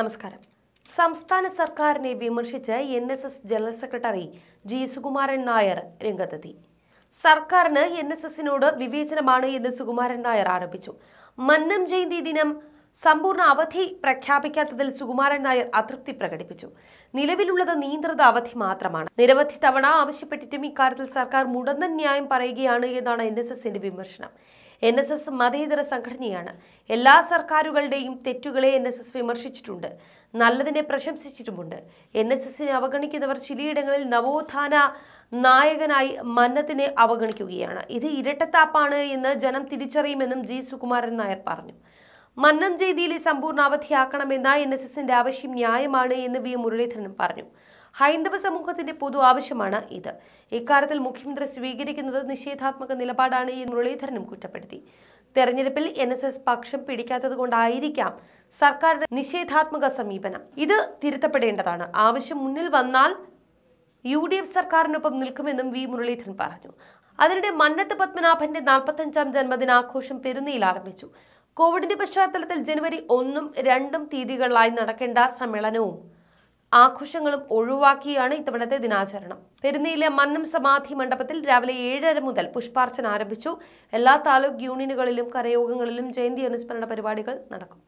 നമസ്കാരം സംസ്ഥാന സർക്കാരിനെ വിമർശിച്ച് N S S general secretary G Sukumaran Nair രംഗത്തെത്തി സർക്കാരിന് എൻ എസ് എസിനോട് വിവേചനമാണ് എന്ന് സുകുമാരൻ നായർ ആരോപിച്ചു മന്നം ജയന്തി ദിനം സമ്പൂർണ്ണ അവധി പ്രഖ്യാപിക്കാത്തതിൽ സുകുമാരൻ നായർ അതൃപ്തി പ്രകടിപ്പിച്ചു നിലവിലുള്ളത് നിയന്ത്രിത അവധി മാത്രമാണ് നിരവധി തവണ ആവശ്യപ്പെട്ടിട്ടും ഇക്കാര്യത്തിൽ സർക്കാർ മുടന്തൻ ന്യായം പറയുകയാണ് എന്നാണ് എൻ എസ് എസിന്റെ വിമർശനം എൻ എസ് എസ് മതേതര സംഘടനയാണ് എല്ലാ സർക്കാരുകളുടെയും തെറ്റുകളെ എൻ എസ് എസ് വിമർശിച്ചിട്ടുണ്ട് നല്ലതിനെ പ്രശംസിച്ചിട്ടുമുണ്ട് എൻ എസ് എസിനെ അവഗണിക്കുന്നവർ ചിലയിടങ്ങളിൽ നവോത്ഥാന നായകനായി മന്നത്തിനെ അവഗണിക്കുകയാണ് ഇത് ഇരട്ടത്താപ്പാണ് എന്ന് ജനം തിരിച്ചറിയുമെന്നും ജി സുകുമാരൻ നായർ പറഞ്ഞു മന്നം ജയ്തിയിലെ സമ്പൂർണ്ണ അവധിയാക്കണമെന്ന എൻ എസ് എസിന്റെ ആവശ്യം ന്യായമാണ് എന്ന് വി മുരളീധരൻ പറഞ്ഞു ഹൈന്ദവ സമൂഹത്തിന്റെ പൊതു ആവശ്യമാണ് ഇത് ഇക്കാര്യത്തിൽ മുഖ്യമന്ത്രി സ്വീകരിക്കുന്നത് നിഷേധാത്മക നിലപാടാണ് ഈ മുരളീധരനും കുറ്റപ്പെടുത്തി തെരഞ്ഞെടുപ്പിൽ എൻ എസ് എസ് പക്ഷം പിടിക്കാത്തതുകൊണ്ടായിരിക്കാം സർക്കാരിന്റെ നിഷേധാത്മക സമീപനം ഇത് തിരുത്തപ്പെടേണ്ടതാണ് ആവശ്യം മുന്നിൽ വന്നാൽ യു ഡി എഫ് സർക്കാരിനൊപ്പം നിൽക്കുമെന്നും വി മുരളീധരൻ പറഞ്ഞു അതിനിടെ മന്നത്ത് പത്മനാഭന്റെ നാൽപ്പത്തഞ്ചാം ജന്മദിനാഘോഷം പെരുന്നയിൽ ആരംഭിച്ചു കോവിഡിന്റെ പശ്ചാത്തലത്തിൽ ജനുവരി ഒന്നും രണ്ടും തീയതികളിലായി നടക്കേണ്ട സമ്മേളനവും ആഘോഷങ്ങളും ഒഴിവാക്കിയാണ് ഇത്തവണത്തെ ദിനാചരണം പെരുന്നയിലെ മന്നം സമാധി മണ്ഡപത്തിൽ രാവിലെ ഏഴര മുതൽ പുഷ്പാർച്ചന ആരംഭിച്ചു എല്ലാ താലൂക്ക് യൂണിയനുകളിലും കരയോഗങ്ങളിലും ജയന്തി അനുസ്മരണ പരിപാടികൾ നടക്കും